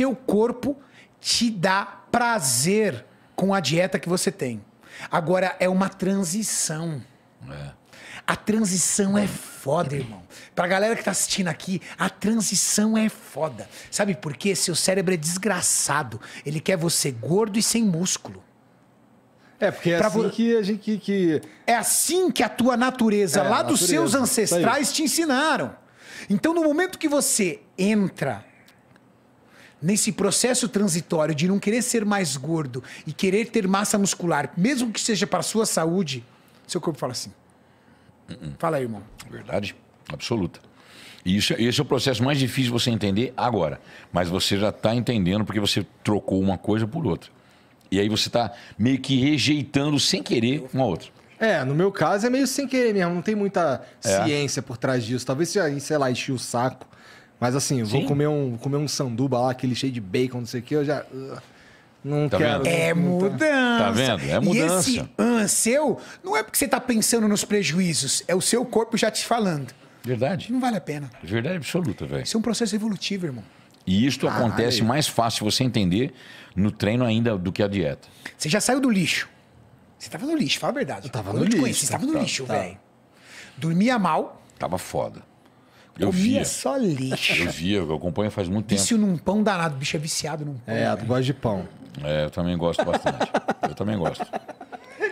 seu corpo te dá prazer com a dieta que você tem. Agora é uma transição. É. A transição é foda, irmão. Pra galera que tá assistindo aqui, a transição é foda. Sabe por quê? Seu cérebro é desgraçado. Ele quer você gordo e sem músculo. É, porque é pra assim vo... que a gente. Que, que, É assim que a tua natureza, é, lá natureza, dos seus ancestrais, te ensinaram. Então, no momento que você entra nesse processo transitório de não querer ser mais gordo e querer ter massa muscular, mesmo que seja para sua saúde, seu corpo fala assim. Uh -uh. Fala aí, irmão. Verdade absoluta. E isso, é, esse é o processo mais difícil de você entender agora. Mas você já está entendendo porque você trocou uma coisa por outra. E aí você está meio que rejeitando sem querer uma outra. É, no meu caso é meio sem querer mesmo. Não tem muita é. ciência por trás disso. Talvez já, sei lá, enchi o saco. Mas assim, vou comer um, comer um sanduba lá, aquele cheio de bacon, não sei o que, eu já. Uh, não tá quero. Vendo? É mudança. Tá vendo? É mudança. E esse seu, não é porque você tá pensando nos prejuízos, é o seu corpo já te falando. Verdade. Não vale a pena. Verdade absoluta, velho. Isso é um processo evolutivo, irmão. E isto acontece mais fácil você entender no treino ainda do que a dieta. Você já saiu do lixo. Você tava no lixo, fala a verdade. Eu tava Quando no eu lixo. Conheci, você tava no tá, lixo, tá. velho. Dormia mal. Tava foda. Eu via. só lixo. Eu via, eu acompanho faz muito tempo. Vício num pão danado, bicho é viciado num pão. É, tu né? gosta de pão. É, eu também gosto bastante. eu também gosto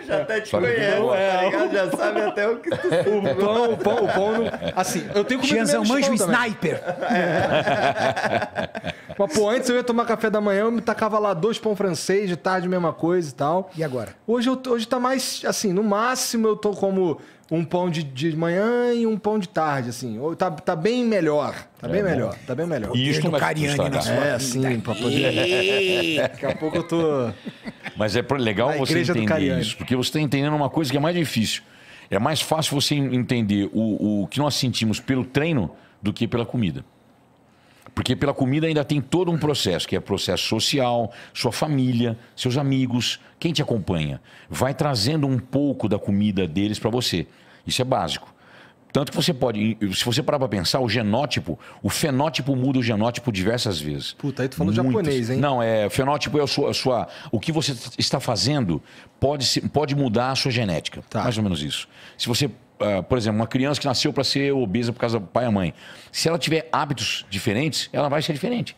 já é. até te conhece, tá é? Já sabe até o que tu o pão, o pão, o pão. No... Assim, eu tenho como Gianzão manjo sniper. É. Mas, pô, antes eu ia tomar café da manhã, eu me tacava lá dois pão francês, de tarde mesma coisa e tal. E agora? Hoje, eu, hoje tá mais, assim, no máximo eu tô como um pão de, de manhã e um pão de tarde, assim. Tá, tá bem melhor. Tá é bem bom. melhor, tá bem melhor. E isso não Cariani na sua É, assim, pra poder... Daqui a pouco eu tô... Mas é legal Na você entender isso, porque você está entendendo uma coisa que é mais difícil. É mais fácil você entender o, o que nós sentimos pelo treino do que pela comida. Porque pela comida ainda tem todo um processo, que é processo social, sua família, seus amigos, quem te acompanha. Vai trazendo um pouco da comida deles para você. Isso é básico. Tanto que você pode, se você parar para pensar, o genótipo, o fenótipo muda o genótipo diversas vezes. Puta, aí tu falou Muitas. japonês, hein? Não, é, fenótipo é a sua, a sua, o que você está fazendo pode, pode mudar a sua genética. Tá. Mais ou menos isso. Se você, uh, por exemplo, uma criança que nasceu para ser obesa por causa do pai e mãe, se ela tiver hábitos diferentes, ela vai ser diferente.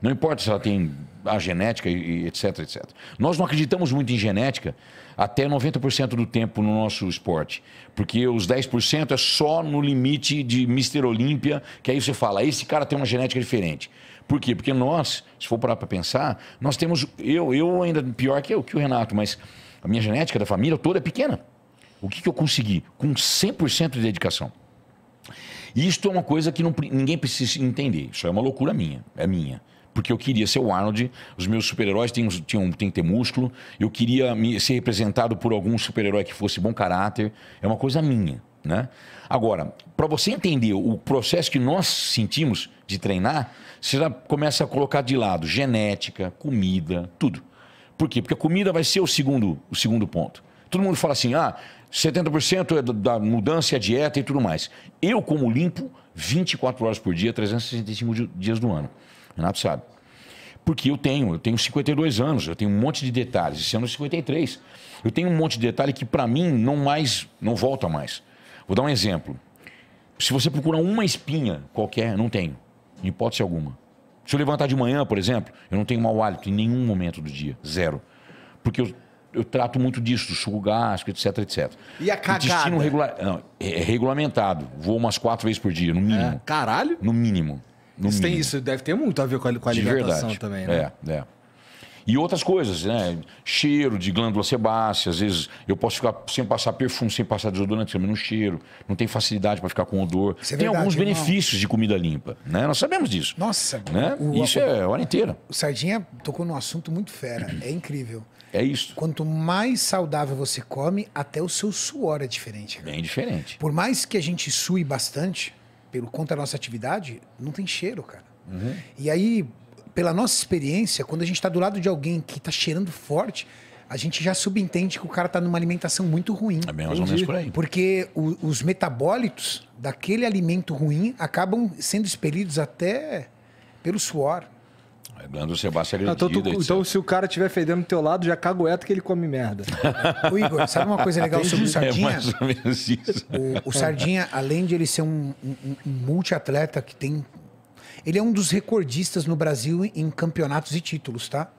Não importa se ela tem a genética e, etc, etc. Nós não acreditamos muito em genética até 90% do tempo no nosso esporte, porque os 10% é só no limite de Mr. Olímpia, que aí você fala, esse cara tem uma genética diferente. Por quê? Porque nós, se for parar para pensar, nós temos eu, eu ainda pior que eu, que o Renato, mas a minha genética da família toda é pequena. O que, que eu consegui? Com 100% de dedicação. Isto é uma coisa que não, ninguém precisa entender. Isso é uma loucura minha, é minha porque eu queria ser o Arnold, os meus super-heróis tinham, tinham, tinham que ter músculo, eu queria me, ser representado por algum super-herói que fosse bom caráter, é uma coisa minha. Né? Agora, para você entender o processo que nós sentimos de treinar, você já começa a colocar de lado genética, comida, tudo. Por quê? Porque a comida vai ser o segundo, o segundo ponto. Todo mundo fala assim: ah, 70% é da mudança, é a dieta e tudo mais. Eu como limpo 24 horas por dia, 365 dias do ano. Renato é sabe. Porque eu tenho, eu tenho 52 anos, eu tenho um monte de detalhes. Esse ano é 53. Eu tenho um monte de detalhe que para mim não mais, não volta mais. Vou dar um exemplo. Se você procurar uma espinha qualquer, não tenho, em hipótese alguma. Se eu levantar de manhã, por exemplo, eu não tenho mau hálito em nenhum momento do dia, zero. Porque eu, eu trato muito disso, do suco gástrico, etc, etc. E a cagada? Intestino regular, não, é, é regulamentado. Vou umas quatro vezes por dia, no é? mínimo. É, caralho? No mínimo isso, tem, isso deve ter muito a ver com a, com a alimentação também, né? É, é. E outras coisas, né? Cheiro de glândula sebácea, às vezes eu posso ficar sem passar perfume, sem passar desodorante, também não cheiro, não tem facilidade para ficar com odor. É tem verdade, alguns irmão. benefícios de comida limpa, né? Nós sabemos disso. Nossa, né? O, isso o, é a hora inteira. O Sardinha tocou num assunto muito fera, é incrível. É isso. Quanto mais saudável você come, até o seu suor é diferente. Bem diferente. Por mais que a gente sue bastante, pelo conta da nossa atividade, não tem cheiro, cara. Uhum. E aí, pela nossa experiência, quando a gente está do lado de alguém que está cheirando forte, a gente já subentende que o cara está numa alimentação muito ruim. É bem mais ou menos por aí. Porque o, os metabólitos daquele alimento ruim acabam sendo expelidos até pelo suor. A glândula sebácea é agredida. Então, tu, então se o cara estiver fedendo do teu lado, já cagueta que ele come merda. o Igor, sabe uma coisa legal sobre o é Sardinha? É mais ou menos isso. O, o Sardinha, além de ele ser um, um, um multiatleta que tem... Ele é um dos recordistas no Brasil em campeonatos e títulos, tá?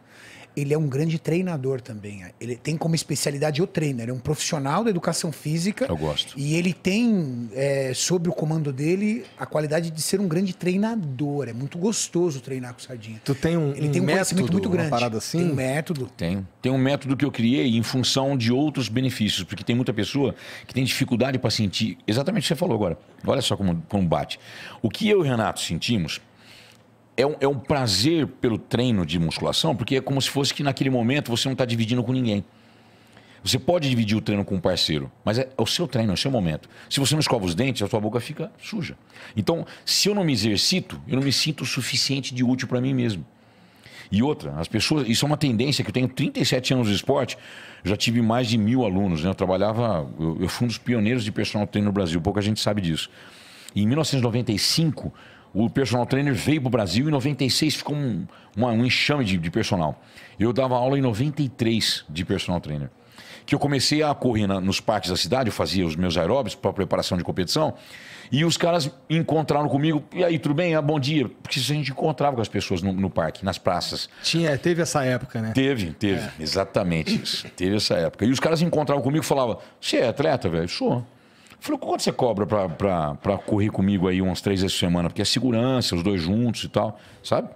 ele é um grande treinador também. Ele tem como especialidade o treino. Ele é um profissional da educação física. Eu gosto. E ele tem, é, sobre o comando dele, a qualidade de ser um grande treinador. É muito gostoso treinar com o Sardinha. Tu tem um, ele um tem um método, conhecimento muito grande. Uma parada assim? Tem um método. Tem. Tem um método que eu criei em função de outros benefícios, porque tem muita pessoa que tem dificuldade para sentir. Exatamente o que você falou agora. Olha só como, como bate. O que eu e o Renato sentimos é um, é um prazer pelo treino de musculação, porque é como se fosse que naquele momento você não está dividindo com ninguém. Você pode dividir o treino com um parceiro, mas é, é o seu treino, é o seu momento. Se você não escova os dentes, a sua boca fica suja. Então, se eu não me exercito, eu não me sinto o suficiente de útil para mim mesmo. E outra, as pessoas, isso é uma tendência que eu tenho 37 anos de esporte, já tive mais de mil alunos, né? Eu trabalhava, eu, eu fui um dos pioneiros de personal treino no Brasil, pouca gente sabe disso. E em 1995, o personal trainer veio para o Brasil em 96 ficou um, uma, um enxame de, de, personal. Eu dava aula em 93 de personal trainer. Que eu comecei a correr na, nos parques da cidade, eu fazia os meus aeróbicos para preparação de competição. E os caras encontraram comigo. E aí, tudo bem? Ah, bom dia. Porque a gente encontrava com as pessoas no, no parque, nas praças. Tinha, teve essa época, né? Teve, teve. É. Exatamente isso. teve essa época. E os caras encontravam comigo e falavam: Você é atleta, velho? Sou. Falei, quanto você cobra pra, pra, pra correr comigo aí umas três vezes por semana? Porque é segurança, os dois juntos e tal, sabe?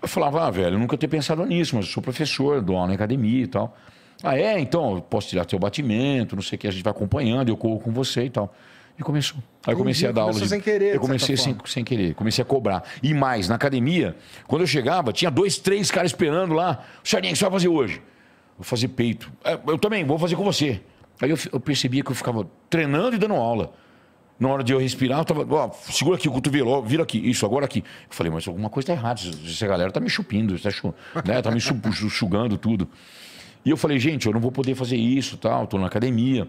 Eu falava, ah, velho, eu nunca tinha pensado nisso, mas eu sou professor, dou aula na academia e tal. Ah, é? Então, eu posso tirar teu batimento, não sei o que, a gente vai acompanhando, eu corro com você e tal. E começou. Aí eu comecei a dar aula. Sem querer, eu comecei sem, sem querer, comecei a cobrar. E mais, na academia, quando eu chegava, tinha dois, três caras esperando lá. Sardinha, o que você vai fazer hoje? Vou fazer peito. É, eu também, vou fazer com você. Aí eu, eu percebia que eu ficava treinando e dando aula. Na hora de eu respirar, eu tava, ó, segura aqui o cotovelo, ó, vira aqui, isso, agora aqui. Eu falei, mas alguma coisa tá errada, essa galera tá me chupindo, tá, chu, né, tá me sugando tudo. E eu falei, gente, eu não vou poder fazer isso, tal, tô na academia.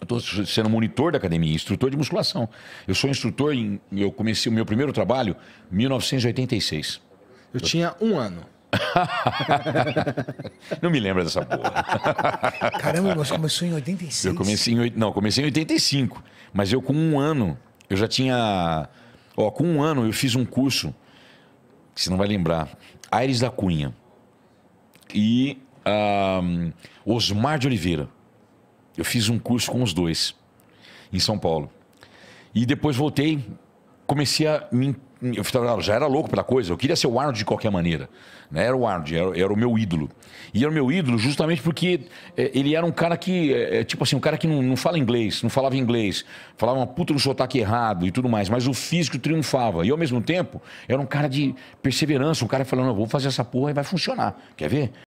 Eu tô sendo monitor da academia, instrutor de musculação. Eu sou instrutor em, eu comecei o meu primeiro trabalho em 1986. Eu, eu tinha um ano. não me lembro dessa porra. Caramba, você começou em 86. Eu comecei em, não, comecei em 85. Mas eu, com um ano, eu já tinha. Ó, com um ano, eu fiz um curso, que você não vai lembrar, Aires da Cunha e um, ah, Osmar de Oliveira. Eu fiz um curso com os dois, em São Paulo. E depois voltei, comecei a me eu já era louco pela coisa, eu queria ser o Arnold de qualquer maneira. Né? Era o Arnold, era, era, o meu ídolo. E era o meu ídolo justamente porque é, ele era um cara que, é, é, tipo assim, um cara que não, não fala inglês, não falava inglês, falava uma puta do sotaque errado e tudo mais, mas o físico triunfava. E ao mesmo tempo, era um cara de perseverança, um cara falando, vou fazer essa porra e vai funcionar. Quer ver?